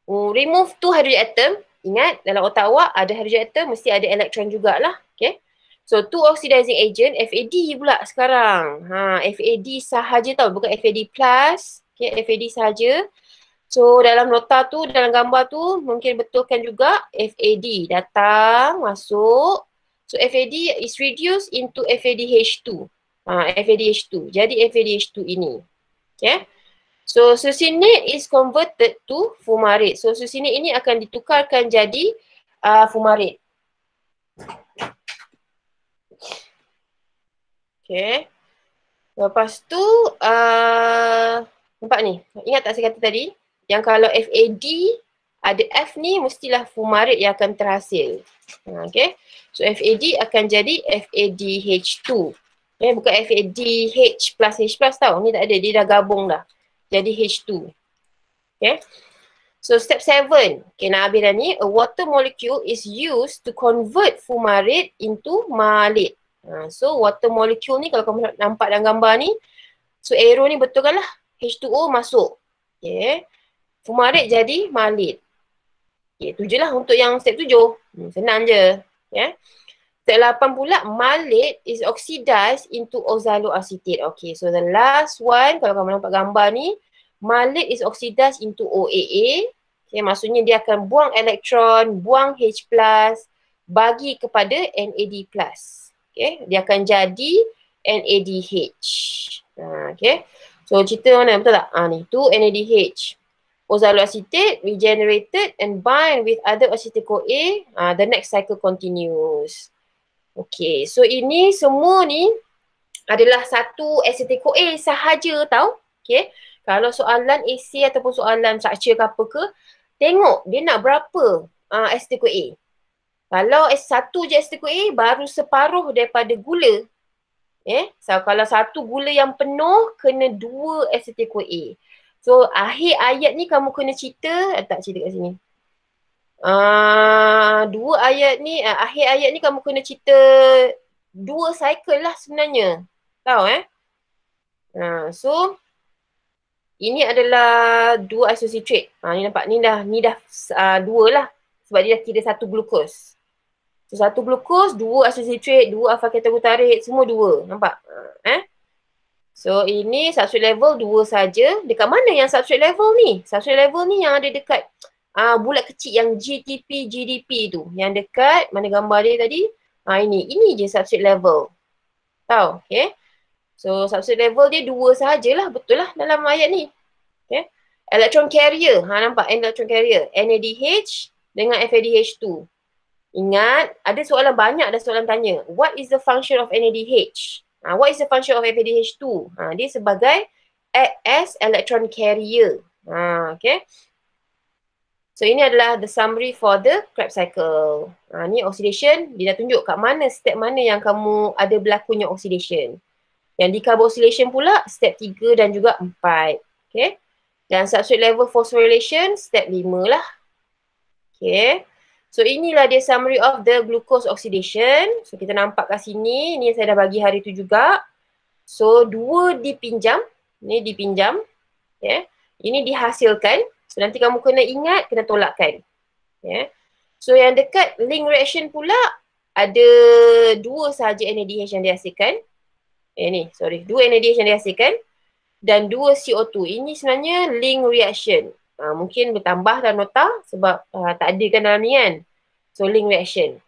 Speaker 1: Oh, remove two hydrogen atom. Ingat dalam otak awak ada hydrogen atom mesti ada elektron jugalah. Okay. So two oxidizing agent FAD pula sekarang. Ha, FAD sahaja tau bukan FAD plus. Okay, FAD sahaja. So dalam nota tu, dalam gambar tu mungkin betulkan juga FAD datang masuk. So FAD is reduced into FADH2 uh, ah, FADH2. Jadi FADH2 ini. Yeah. So succinate is converted to fumarate. So succinate ini akan ditukarkan jadi uh, fumarate. Okay. Lepas tu, uh, nampak ni. Ingat tak saya kata tadi? Yang kalau FAD ada F ni mestilah fumarate yang akan terhasil. Okay. So FAD akan jadi FADH2. Eh, bukan F, H plus H plus tau. Ni tak ada. Dia dah gabung dah. Jadi H2. Okay. So step 7. Okay, nak habis dah ni. A water molecule is used to convert fumarate into malate. Uh, ha, so water molecule ni kalau kamu nampak dalam gambar ni. So arrow ni betul kan lah. H2O masuk. Okay. Fumarate jadi malate. Okay, tu je lah untuk yang step 7. Hmm, senang je. Yeah. 8 pula malate is oxidized into oxaloacetate. Okay, so the last one kalau kamu nampak gambar ni, malate is oxidized into OAA. Okay, maksudnya dia akan buang elektron, buang H+, bagi kepada NAD+. Okay, dia akan jadi NADH. Ha, okay, so cerita mana betul tak? Ha, ni, tu NADH. Oxaloacetate regenerated and bind with other acetyl-CoA, ha, uh, the next cycle continues. Okay, so ini semua ni adalah satu acetic eh, sahaja tau. Okay, kalau soalan AC ataupun soalan structure ke apa ke, tengok dia nak berapa uh, ah, acetic CoA. Kalau satu je acetic baru separuh daripada gula. Eh, so kalau satu gula yang penuh, kena dua acetic So, akhir ayat ni kamu kena cerita, eh, tak cerita kat sini. Ah, dua ayat ni, uh, akhir ayat ni kamu kena cerita dua cycle lah sebenarnya. Tahu eh? Uh, so, ini adalah dua associate trait. ni nampak ni dah, ni dah uh, dua lah. Sebab dia dah kira satu glukos. So, satu glukos, dua associate trait, dua alpha ketogutarik, semua dua. Nampak? Uh, eh? So ini substrate level dua saja. Dekat mana yang substrate level ni? Substrate level ni yang ada dekat Ah, bulat kecil yang GTP GDP tu yang dekat mana gambar dia tadi Ah ini ini je substrate level tahu, okay so substrate level dia dua sahajalah betul lah dalam ayat ni okay electron carrier ha nampak electron carrier NADH dengan FADH2 ingat ada soalan banyak ada soalan tanya what is the function of NADH ha, what is the function of FADH2 ha, dia sebagai as electron carrier ha, okay So ini adalah the summary for the Krebs cycle. Ha, ni oxidation, dia dah tunjuk kat mana, step mana yang kamu ada berlakunya oxidation. Yang decarboxylation pula, step tiga dan juga empat, Okay. Dan substrate level phosphorylation, step lima lah. Okay. So inilah dia summary of the glucose oxidation. So kita nampak kat sini, ni saya dah bagi hari tu juga. So dua dipinjam, ni dipinjam. Okay. Ini dihasilkan. So nanti kamu kena ingat, kena tolakkan. Yeah. So yang dekat link reaction pula, ada dua sahaja NADH yang dihasilkan. Eh ni, sorry. Dua NADH yang dihasilkan dan dua CO2. Ini sebenarnya link reaction. Ha, mungkin bertambah dalam nota sebab ha, tak ada kan dalam ni kan. So link reaction.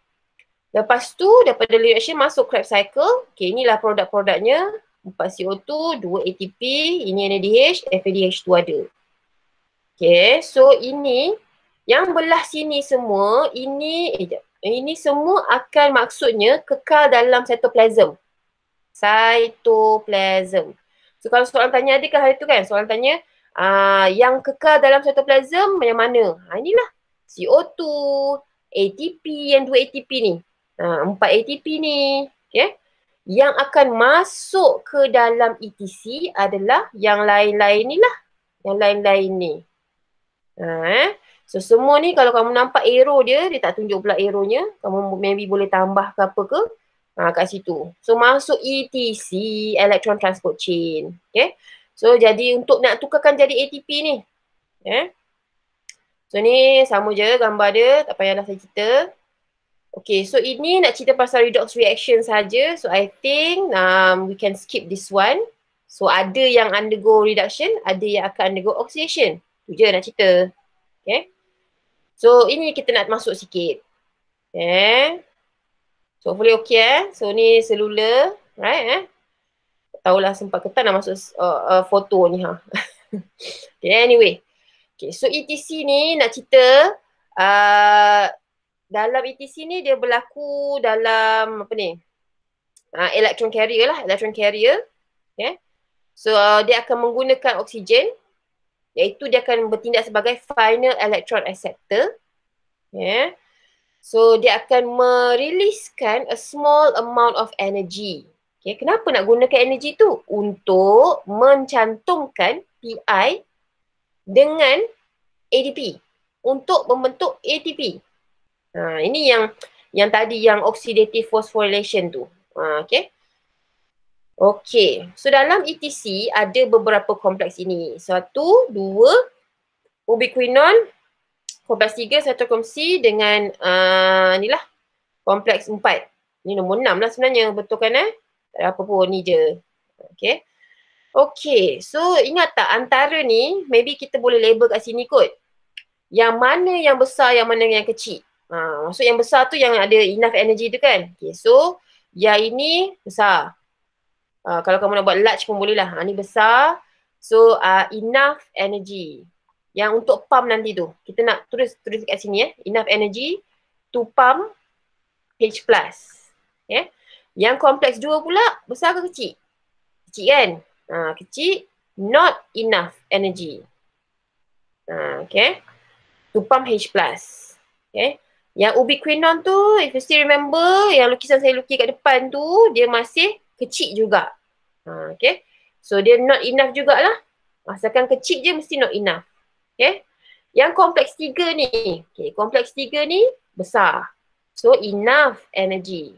Speaker 1: Lepas tu daripada link reaction masuk Krebs cycle. Okay, inilah produk-produknya. Empat CO2, dua ATP, ini NADH, FADH tu ada. Okay, so ini yang belah sini semua, ini eh, ini semua akan maksudnya kekal dalam cytoplasm. Cytoplasm. So kalau soalan tanya ke hari tu kan? Soalan tanya uh, yang kekal dalam cytoplasm yang mana? Ha, inilah CO2, ATP yang dua ATP ni. Uh, ah, 4 ATP ni. Okay. Yang akan masuk ke dalam ETC adalah yang lain-lain ni lah. Yang lain-lain ni. Ha, eh? So semua ni kalau kamu nampak arrow dia, dia tak tunjuk pula arrownya. Kamu maybe boleh tambah ke apa ke ha, kat situ. So masuk ETC, Electron Transport Chain. Okay. So jadi untuk nak tukarkan jadi ATP ni. Eh? So ni sama je gambar dia, tak payahlah saya cerita. Okay, so ini nak cerita pasal redox reaction saja. So I think um, we can skip this one. So ada yang undergo reduction, ada yang akan undergo oxidation. Tu je nak cerita. Okay. So ini kita nak masuk sikit. Okay. So hopefully okay eh. So ni celular. Right eh. Tak tahulah sempat ke nak masuk uh, uh, foto ni ha. okay anyway. Okay so ETC ni nak cerita. Uh, dalam ETC ni dia berlaku dalam apa ni. Uh, electron carrier lah. Electron carrier. Okay. So uh, dia akan menggunakan oksigen iaitu dia akan bertindak sebagai final electron acceptor yeah. so dia akan meriliskan a small amount of energy okay. Ya, kenapa nak gunakan energy tu? untuk mencantumkan PI dengan ADP untuk membentuk ATP ha, ini yang yang tadi yang oxidative phosphorylation tu ha, okay. Okey, so dalam ETC ada beberapa kompleks ini. Satu, dua, ubiquinol, kompleks tiga, satu kompleks C dengan uh, ni lah, kompleks empat. Ni nombor enam lah sebenarnya, betul kan eh? Tak ada apa pun, ni je. Okey, okey, so ingat tak antara ni, maybe kita boleh label kat sini kot. Yang mana yang besar, yang mana yang kecil. Ha, maksud yang besar tu yang ada enough energy tu kan. Okay, so yang ini besar. Ah, kalau kamu nak buat large pun boleh lah. Ha, ni besar. So uh, enough energy. Yang untuk pump nanti tu. Kita nak terus tulis kat sini ya. Eh. Enough energy to pump H+. plus. Yeah. Yang kompleks dua pula besar ke kecil? Kecil kan? Ha, kecil. Not enough energy. Ha, okay. To pump H+. plus. Okay. Yang ubiquinon tu, if you still remember, yang lukisan saya lukis kat depan tu, dia masih kecil juga. Ha, okay. So dia not enough jugalah. Masakan kecil je mesti not enough. Okay. Yang kompleks tiga ni. Okay, kompleks tiga ni besar. So enough energy.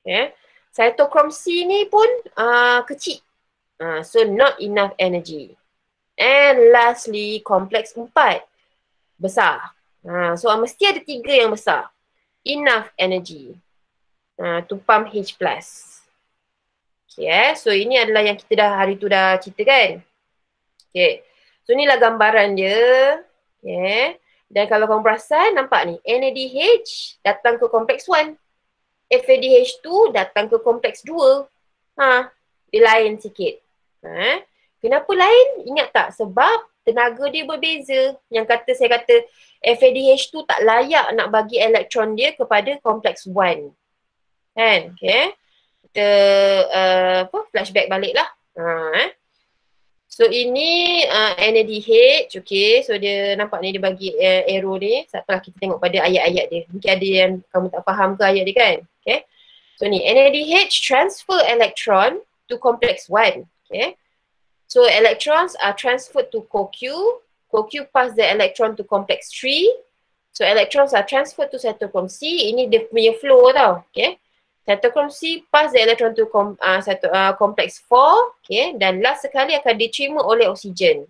Speaker 1: Okay. Cytochrome C ni pun uh, kecil. Uh, so not enough energy. And lastly, kompleks empat. Besar. Uh, so uh, mesti ada tiga yang besar. Enough energy. Ah, to pump H+. Okay, eh? so ini adalah yang kita dah hari tu dah cerita kan? Okay, so inilah gambaran dia. Okay, eh. dan kalau kau perasan nampak ni NADH datang ke kompleks 1. FADH2 datang ke kompleks 2. Ha, dia lain sikit. Ha? Eh. Kenapa lain? Ingat tak? Sebab tenaga dia berbeza. Yang kata saya kata FADH tu tak layak nak bagi elektron dia kepada kompleks kan okay kita uh, apa flashback balik lah ha, eh. so ini uh, eh, NADH okay so dia nampak ni dia bagi uh, arrow ni setelah kita tengok pada ayat-ayat dia mungkin ada yang kamu tak faham ke ayat dia kan okay so ni NADH transfer electron to complex one, okay so electrons are transferred to CoQ CoQ pass the electron to complex three, So electrons are transferred to cytochrome C. Ini dia punya flow tau. Okay. Ah, satu kongsi pas elektron tu kom, uh, satu uh, kompleks 4 okay, dan last sekali akan diterima oleh oksigen.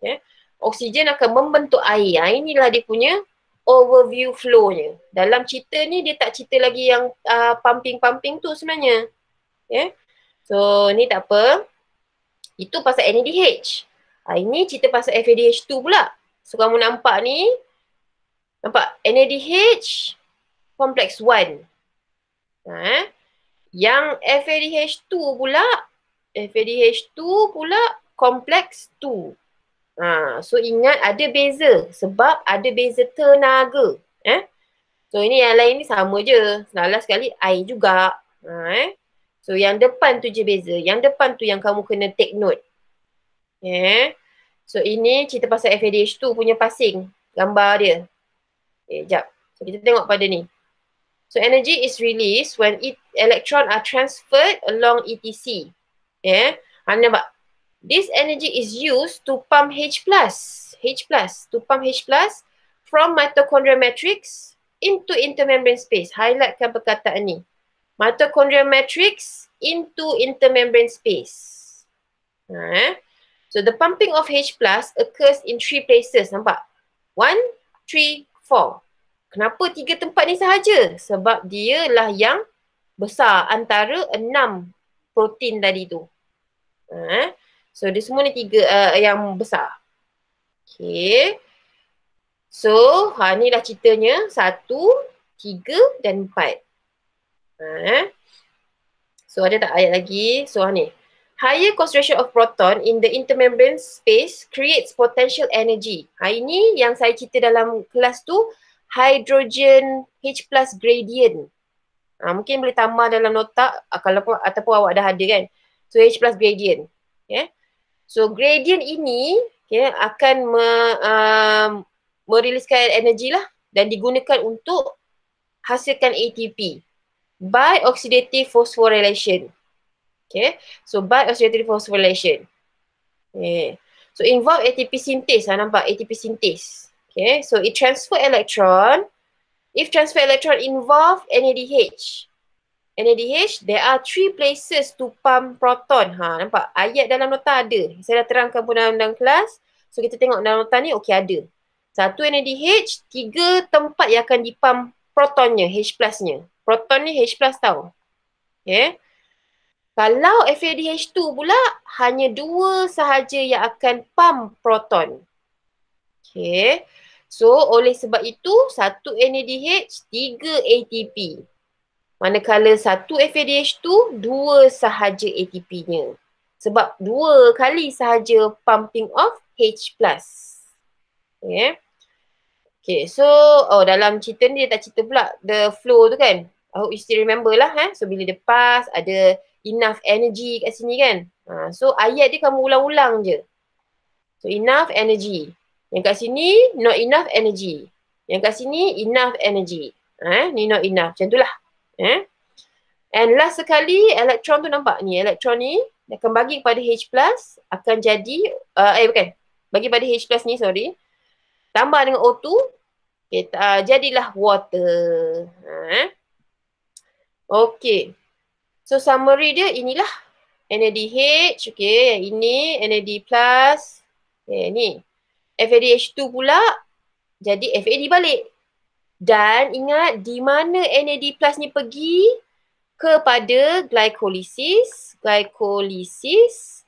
Speaker 1: Okay. Ya, oksigen akan membentuk air. Ha. Inilah dia punya overview flow-nya. Dalam cerita ni dia tak cerita lagi yang uh, pumping-pumping tu sebenarnya. Okay. Ya, so ni tak apa. Itu pasal NADH. Ha, ini cerita pasal FADH2 pula. So kamu nampak ni, nampak NADH kompleks 1. Ha, eh? Yang FADH2 pula, FADH2 pula kompleks 2. Ha, so ingat ada beza sebab ada beza tenaga. Eh? So ini yang lain ni sama je. Salah sekali air juga. Ha, eh? So yang depan tu je beza. Yang depan tu yang kamu kena take note. Eh? So ini cerita pasal FADH2 punya passing. Gambar dia. Eh, jap. So kita tengok pada ni. So energy is released when it electron are transferred along ETC. Yeah. anda nampak? This energy is used to pump H+, plus, H+, plus, to pump H+, plus from mitochondrial matrix into intermembrane space. Highlightkan perkataan ni. Mitochondrial matrix into intermembrane space. Ha, So the pumping of H+, plus occurs in three places. Nampak? One, three, four. Kenapa tiga tempat ni sahaja? Sebab dia lah yang besar antara enam protein tadi tu. Eh? So dia semua ni tiga uh, yang besar. Okay. So ha, ni lah ceritanya satu, tiga dan empat. Eh? So ada tak ayat lagi? So ha, ni. Higher concentration of proton in the intermembrane space creates potential energy. Ha, ini yang saya cerita dalam kelas tu hydrogen H plus gradient. Ha, mungkin boleh tambah dalam nota ah, kalau pun ataupun awak dah ada kan. So H plus gradient. Yeah. So gradient ini yeah, akan me, um, meriliskan energi lah dan digunakan untuk hasilkan ATP by oxidative phosphorylation. Okay, so by oxidative phosphorylation. Okay. Eh, so involve ATP synthase lah nampak, ATP synthase. Okay, so it transfer electron. If transfer electron involve NADH, NADH, there are three places to pump proton. Ha, nampak? Ayat dalam nota ada. Saya dah terangkan pun dalam, dalam kelas. So, kita tengok dalam nota ni, okey ada. Satu NADH, tiga tempat yang akan dipam protonnya, H plusnya. Proton ni H plus tau. Okay. Kalau FADH2 pula, hanya dua sahaja yang akan pump proton. Okay. So oleh sebab itu satu NADH tiga ATP. Manakala satu FADH tu dua sahaja ATP-nya. Sebab dua kali sahaja pumping of H+. Okay. Ya. Okay so oh dalam cerita ni dia tak cerita pula the flow tu kan. I hope you still remember lah. Eh? So bila dia pass ada enough energy kat sini kan. Ha, so ayat dia kamu ulang-ulang je. So enough energy. Yang kat sini not enough energy. Yang kat sini enough energy. Eh, ni not enough. Macam itulah. Eh. And last sekali elektron tu nampak ni. Elektron ni akan bagi kepada H plus akan jadi, uh, eh bukan. Bagi pada H plus ni sorry. Tambah dengan O2, okay, t- jadilah water. Eh. Okay. So summary dia inilah. NADH, okay. Yang ini NAD plus. Okay, eh, ni. FADH2 pula jadi FAD balik. Dan ingat di mana NAD plus ni pergi kepada glycolysis, glycolysis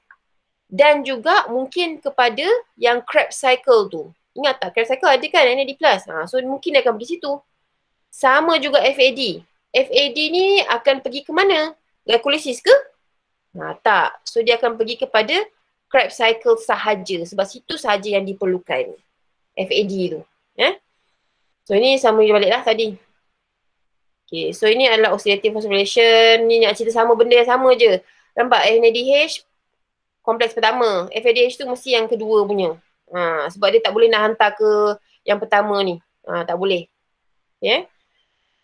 Speaker 1: dan juga mungkin kepada yang Krebs cycle tu. Ingat tak Krebs cycle ada kan NAD plus. Ha, so mungkin akan pergi situ. Sama juga FAD. FAD ni akan pergi ke mana? Glycolysis ke? Nah, ha, tak. So dia akan pergi kepada crab cycle sahaja sebab situ sahaja yang diperlukan FAD tu eh? so ini sama je balik lah tadi okay, so ini adalah oxidative phosphorylation ni nak cerita sama benda yang sama je nampak NADH kompleks pertama FADH tu mesti yang kedua punya ha, sebab dia tak boleh nak hantar ke yang pertama ni ha, tak boleh yeah?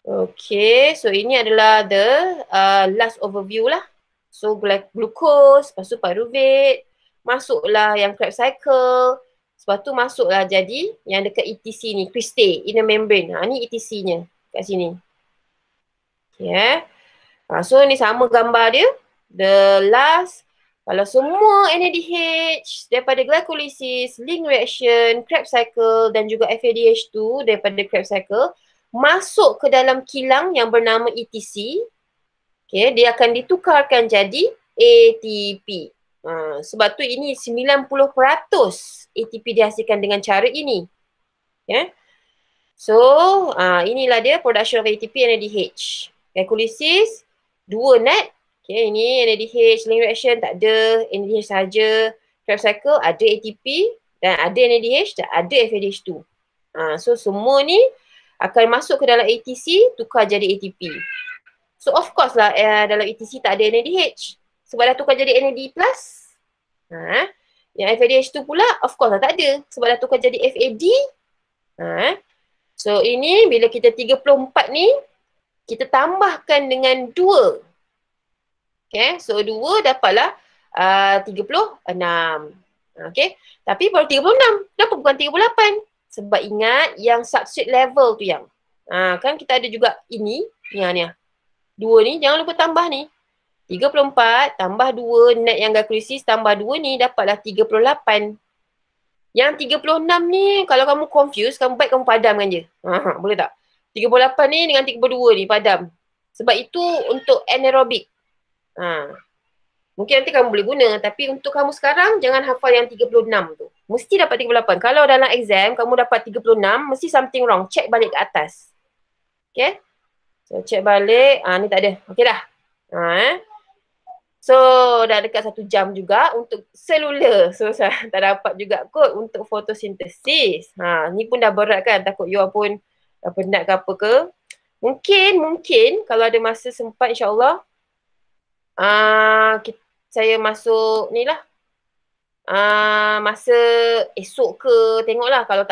Speaker 1: Okay, so ini adalah the uh, last overview lah. So, glucose, lepas tu pyruvate, masuklah yang crab cycle. Sebab tu masuklah jadi yang dekat ETC ni, cristae, inner membrane. Ha, ni ETC-nya kat sini. Yeah. Ha, so ni sama gambar dia. The last kalau semua NADH daripada glycolysis, link reaction, Krebs cycle dan juga FADH2 daripada Krebs cycle masuk ke dalam kilang yang bernama ETC, okay, dia akan ditukarkan jadi ATP. Ha, sebab tu ini 90% ATP dihasilkan dengan cara ini. Ya. Yeah. So, uh, inilah dia production of ATP and ADH. Glycolysis, dua net. Okay, ini NADH, link reaction tak ada. NADH saja. Krebs cycle ada ATP dan ada NADH dan ada FADH2. Uh, ha, so, semua ni akan masuk ke dalam ATC, tukar jadi ATP. So, of course lah uh, dalam ATC tak ada NADH sebab dah tukar jadi NAD plus. Ha. Yang FADH2 pula, of course lah tak ada. Sebab dah tukar jadi FAD. Ha. So ini bila kita 34 ni, kita tambahkan dengan 2. Okay, so 2 dapatlah uh, 36. Okay, tapi baru 36. Kenapa bukan 38? Sebab ingat yang substrate level tu yang. Ha, kan kita ada juga ini, ni ni. Dua ni, jangan lupa tambah ni. 34 tambah 2 net yang galkulisis tambah 2 ni dapatlah 38. Yang 36 ni kalau kamu confused, kamu baik kamu padamkan je. Ha, ha, boleh tak? 38 ni dengan 32 ni padam. Sebab itu untuk anaerobik. Ha. Mungkin nanti kamu boleh guna tapi untuk kamu sekarang jangan hafal yang 36 tu. Mesti dapat 38. Kalau dalam exam kamu dapat 36, mesti something wrong. Check balik ke atas. Okay? So, check balik. Ah ha, ni tak ada. Okay dah. Ha, ah, eh? So dah dekat satu jam juga untuk selula. So saya tak dapat juga kot untuk fotosintesis. Ha, ni pun dah berat kan takut you pun dah penat ke apa ke. Mungkin, mungkin kalau ada masa sempat insyaAllah uh, saya masuk ni lah. Uh, masa esok ke tengoklah kalau tak